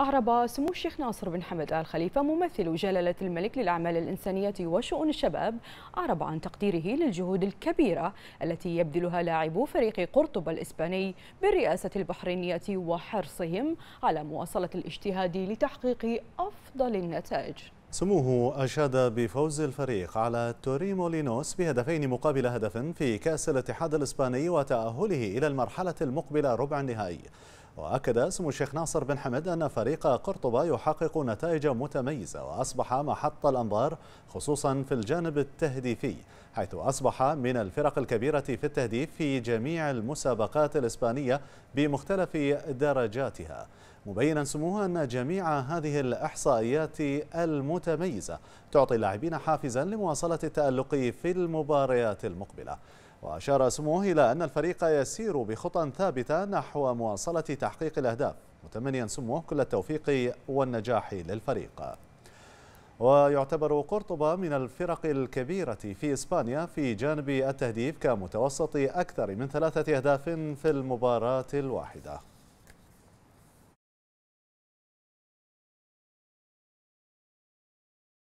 أعرب سمو الشيخ ناصر بن حمد آل خليفة ممثل جلالة الملك للأعمال الإنسانية وشؤون الشباب أعرب عن تقديره للجهود الكبيرة التي يبذلها لاعبو فريق قرطبة الإسباني بالرئاسة البحرينية وحرصهم على مواصلة الاجتهاد لتحقيق أفضل النتائج سموه أشاد بفوز الفريق على توريمولينوس بهدفين مقابل هدف في كأس الاتحاد الإسباني وتأهله إلى المرحلة المقبلة ربع النهائي وأكد سمو الشيخ ناصر بن حمد أن فريق قرطبة يحقق نتائج متميزة وأصبح محط الأنظار خصوصا في الجانب التهديفي حيث أصبح من الفرق الكبيرة في التهديف في جميع المسابقات الإسبانية بمختلف درجاتها مبينا سموه أن جميع هذه الإحصائيات المتميزة تعطي اللاعبين حافزا لمواصلة التألق في المباريات المقبلة وأشار سموه إلى أن الفريق يسير بخطى ثابتة نحو مواصلة تحقيق الأهداف متمنيا سموه كل التوفيق والنجاح للفريق ويعتبر قرطبة من الفرق الكبيرة في إسبانيا في جانب التهديف كمتوسط أكثر من ثلاثة أهداف في المباراة الواحدة